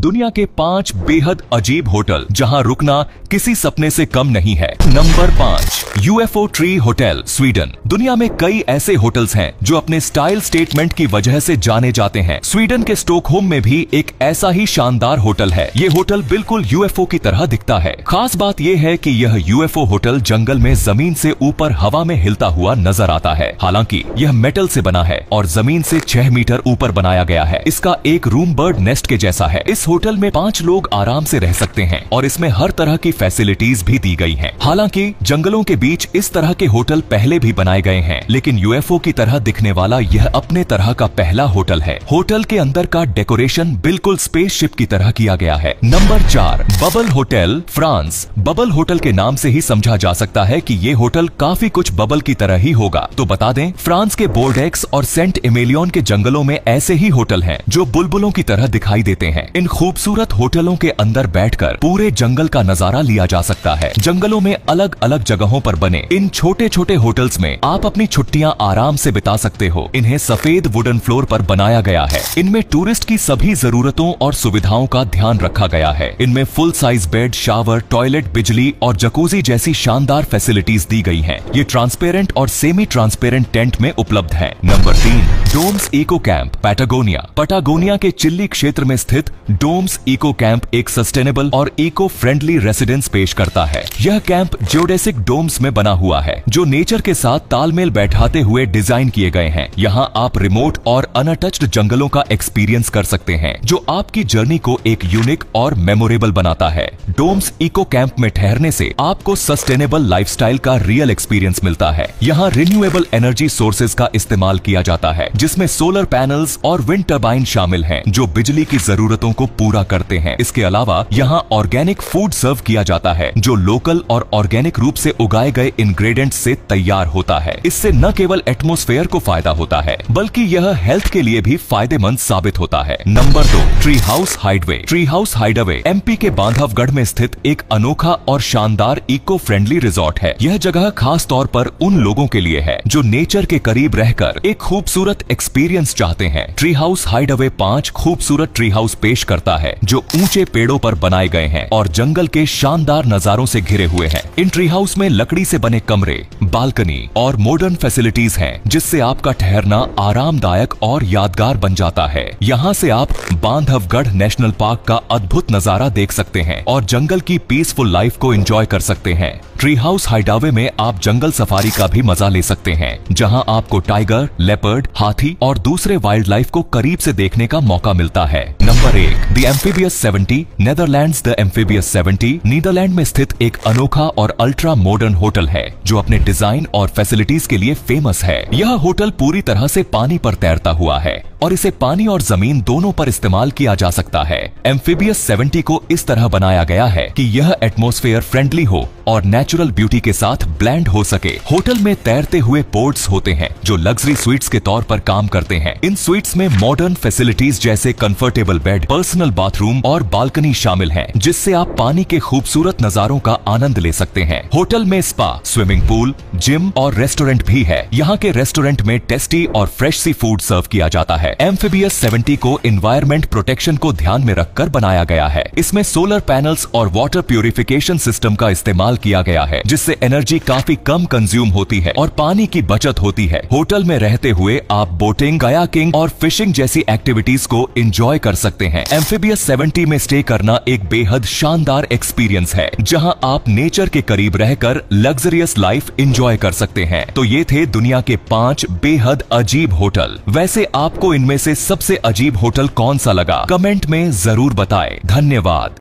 दुनिया के पांच बेहद अजीब होटल जहां रुकना किसी सपने से कम नहीं है नंबर पाँच यूएफओ ट्री होटल स्वीडन दुनिया में कई ऐसे होटल्स हैं जो अपने स्टाइल स्टेटमेंट की वजह से जाने जाते हैं स्वीडन के स्टोकहोम में भी एक ऐसा ही शानदार होटल है ये होटल बिल्कुल यूएफओ की तरह दिखता है खास बात यह है की यह यू होटल जंगल में जमीन ऐसी ऊपर हवा में हिलता हुआ नजर आता है हालांकि यह मेटल ऐसी बना है और जमीन ऐसी छह मीटर ऊपर बनाया गया है इसका एक रूम बर्ड नेस्ट के जैसा है इस होटल में पाँच लोग आराम से रह सकते हैं और इसमें हर तरह की फैसिलिटीज भी दी गई हैं। हालांकि जंगलों के बीच इस तरह के होटल पहले भी बनाए गए हैं लेकिन यूएफओ की तरह दिखने वाला यह अपने तरह का पहला होटल है होटल के अंदर का डेकोरेशन बिल्कुल स्पेस की तरह किया गया है नंबर चार bubble hotel France bubble hotel के नाम ऐसी ही समझा जा सकता है की ये होटल काफी कुछ बबल की तरह ही होगा तो बता दें फ्रांस के बोर्डेक्स और सेंट इमेलियन के जंगलों में ऐसे ही होटल हैं जो बुलबुलों की तरह दिखाई देते हैं इन खूबसूरत होटलों के अंदर बैठकर पूरे जंगल का नजारा लिया जा सकता है जंगलों में अलग अलग जगहों पर बने इन छोटे छोटे होटल्स में आप अपनी छुट्टियां आराम से बिता सकते हो इन्हें सफेद वुडन फ्लोर पर बनाया गया है इनमें टूरिस्ट की सभी जरूरतों और सुविधाओं का ध्यान रखा गया है इनमें full size bed shower toilet बिजली और जकूजी जैसी शानदार फैसिलिटीज दी गई है ये ट्रांसपेरेंट और सेमी ट्रांसपेरेंट टेंट में उपलब्ध है नंबर तीन domes eco camp Patagonia Patagonia के चिल्ली क्षेत्र में स्थित डोम्स इको कैंप एक सस्टेनेबल और इको फ्रेंडली रेसिडेंस पेश करता है यह कैंप जियोडेसिक डोम्स में बना हुआ है जो नेचर के साथ तालमेल बैठाते हुए डिजाइन किए गए हैं यहाँ आप रिमोट और अनटच्ड जंगलों का एक्सपीरियंस कर सकते हैं जो आपकी जर्नी को एक यूनिक और मेमोरेबल बनाता है डोम्स इको कैंप में ठहरने से आपको सस्टेनेबल लाइफस्टाइल का रियल एक्सपीरियंस मिलता है यहाँ रिन्यूएबल एनर्जी सोर्सेज का इस्तेमाल किया जाता है जिसमें सोलर पैनल्स और विंड टर्बाइन शामिल हैं जो बिजली की जरूरतों को पूरा करते हैं इसके अलावा यहाँ ऑर्गेनिक फूड सर्व किया जाता है जो लोकल और ऑर्गेनिक रूप ऐसी उगाए गए इनग्रेडियंट ऐसी तैयार होता है इससे न केवल एटमोस्फेयर को फायदा होता है बल्कि यह हेल्थ के लिए भी फायदेमंद साबित होता है नंबर दो tree house hideaway tree house hideaway MP के बांधवगढ़ में स्थित एक अनोखा और शानदार इको फ्रेंडली रिजॉर्ट है यह जगह खास तौर पर उन लोगों के लिए है जो नेचर के करीब रहकर एक खूबसूरत एक्सपीरियंस चाहते हैं ट्री हाउस हाइड अवे पांच खूबसूरत ट्री हाउस पेश करता है जो ऊंचे पेड़ों पर बनाए गए हैं और जंगल के शानदार नजारों से घिरे हुए हैं इन ट्री हाउस में लकड़ी से बने कमरे बालकनी और मॉडर्न फैसिलिटीज हैं जिससे आपका ठहरना आरामदायक और यादगार बन जाता है यहाँ से आप बांधवगढ़ नेशनल पार्क का अद्भुत नजारा देख सकते हैं और जंग जंगल की पीसफुल लाइफ को एंजॉय कर सकते हैं ट्री हाउस हाइडावे में आप जंगल सफारी का भी मजा ले सकते हैं जहां आपको टाइगर लेपर्ड हाथी और दूसरे वाइल्ड लाइफ को करीब से देखने का मौका मिलता है नंबर एक the amphibious seventy Netherland the amphibious seventy Netherland में स्थित एक अनोखा और अल्ट्रा मॉडर्न होटल है जो अपने डिजाइन और फैसिलिटीज के लिए फेमस है यह होटल पूरी तरह से पानी पर तैरता हुआ है और इसे पानी और जमीन दोनों पर इस्तेमाल किया जा सकता है एम्फीबियस 70 को इस तरह बनाया गया है कि यह एटमोस्फेयर फ्रेंडली हो और नेचुरल ब्यूटी के साथ ब्लैंड हो सके होटल में तैरते हुए बोर्ड्स होते हैं जो लग्जरी स्वीट्स के तौर पर काम करते हैं इन स्वीट्स में मॉडर्न फैसिलिटीज जैसे कंफर्टेबल बेड पर्सनल बाथरूम और बालकनी शामिल है जिससे आप पानी के खूबसूरत नजारों का आनंद ले सकते हैं होटल में स्पा स्विमिंग पूल जिम और रेस्टोरेंट भी है यहाँ के रेस्टोरेंट में टेस्टी और फ्रेश सी फूड सर्व किया जाता है है एम्फीबियस सेवेंटी को इन्वायरमेंट प्रोटेक्शन को ध्यान में रखकर बनाया गया है इसमें सोलर पैनल्स और वाटर प्योरिफिकेशन सिस्टम का इस्तेमाल किया गया है जिससे एनर्जी काफी कम कंज्यूम होती है और पानी की बचत होती है होटल में रहते हुए आप बोटिंग कयाकिंग और फिशिंग जैसी एक्टिविटीज को एंजॉय कर सकते हैं एम्फीबियस सेवेंटी में स्टे करना एक बेहद शानदार एक्सपीरियंस है जहाँ आप नेचर के करीब रहकर लग्जरियस लाइफ इंजॉय कर सकते हैं तो ये थे दुनिया के पांच बेहद अजीब होटल वैसे आपको इनमें से सबसे अजीब होटल कौन सा लगा कमेंट में जरूर बताएं धन्यवाद